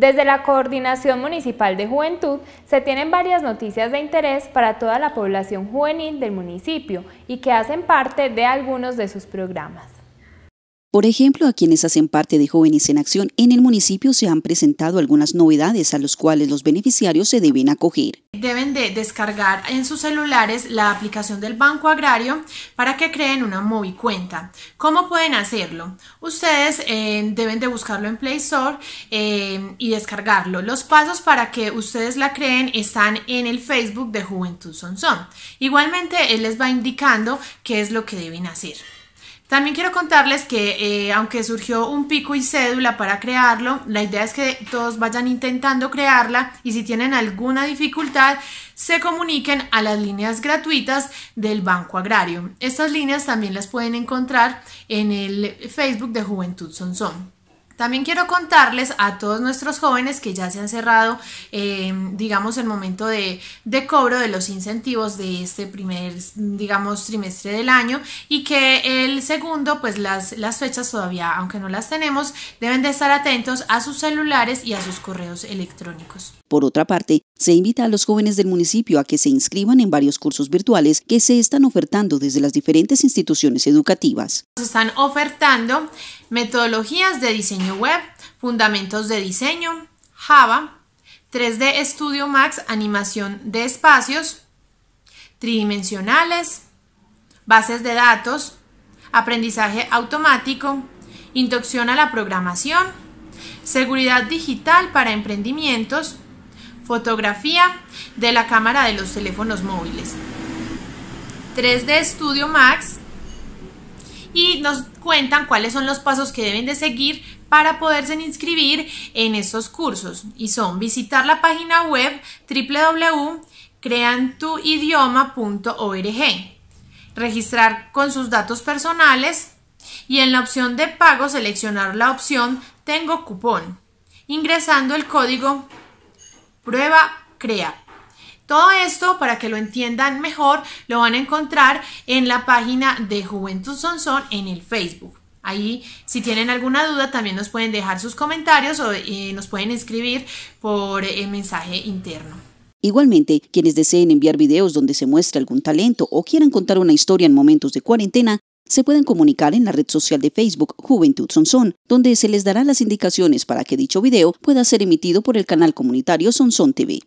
Desde la Coordinación Municipal de Juventud se tienen varias noticias de interés para toda la población juvenil del municipio y que hacen parte de algunos de sus programas. Por ejemplo, a quienes hacen parte de Jóvenes en Acción en el municipio se han presentado algunas novedades a las cuales los beneficiarios se deben acoger. Deben de descargar en sus celulares la aplicación del Banco Agrario para que creen una cuenta. ¿Cómo pueden hacerlo? Ustedes eh, deben de buscarlo en Play Store eh, y descargarlo. Los pasos para que ustedes la creen están en el Facebook de Juventud Sonsón. Igualmente, él les va indicando qué es lo que deben hacer. También quiero contarles que eh, aunque surgió un pico y cédula para crearlo, la idea es que todos vayan intentando crearla y si tienen alguna dificultad se comuniquen a las líneas gratuitas del Banco Agrario. Estas líneas también las pueden encontrar en el Facebook de Juventud Sonsón. También quiero contarles a todos nuestros jóvenes que ya se han cerrado, eh, digamos, el momento de, cobro de los incentivos de este primer, digamos, trimestre del año y que el segundo, pues las, las fechas todavía, aunque no las tenemos, deben de estar atentos a sus celulares y a sus correos electrónicos. Por otra parte, se invita a los jóvenes del municipio a que se inscriban en varios cursos virtuales que se están ofertando desde las diferentes instituciones educativas. Se están ofertando metodologías de diseño web, fundamentos de diseño, Java, 3D Studio Max, animación de espacios, tridimensionales, bases de datos, aprendizaje automático, inducción a la programación, seguridad digital para emprendimientos, fotografía de la cámara de los teléfonos móviles. 3D Studio Max, y nos cuentan cuáles son los pasos que deben de seguir para poderse inscribir en estos cursos y son visitar la página web www.creantuidioma.org, registrar con sus datos personales y en la opción de pago seleccionar la opción Tengo cupón, ingresando el código Prueba CREA todo esto, para que lo entiendan mejor, lo van a encontrar en la página de Juventud Sonsón en el Facebook. Ahí, si tienen alguna duda, también nos pueden dejar sus comentarios o eh, nos pueden escribir por el mensaje interno. Igualmente, quienes deseen enviar videos donde se muestre algún talento o quieran contar una historia en momentos de cuarentena, se pueden comunicar en la red social de Facebook Juventud Sonson, donde se les dará las indicaciones para que dicho video pueda ser emitido por el canal comunitario Sonson TV.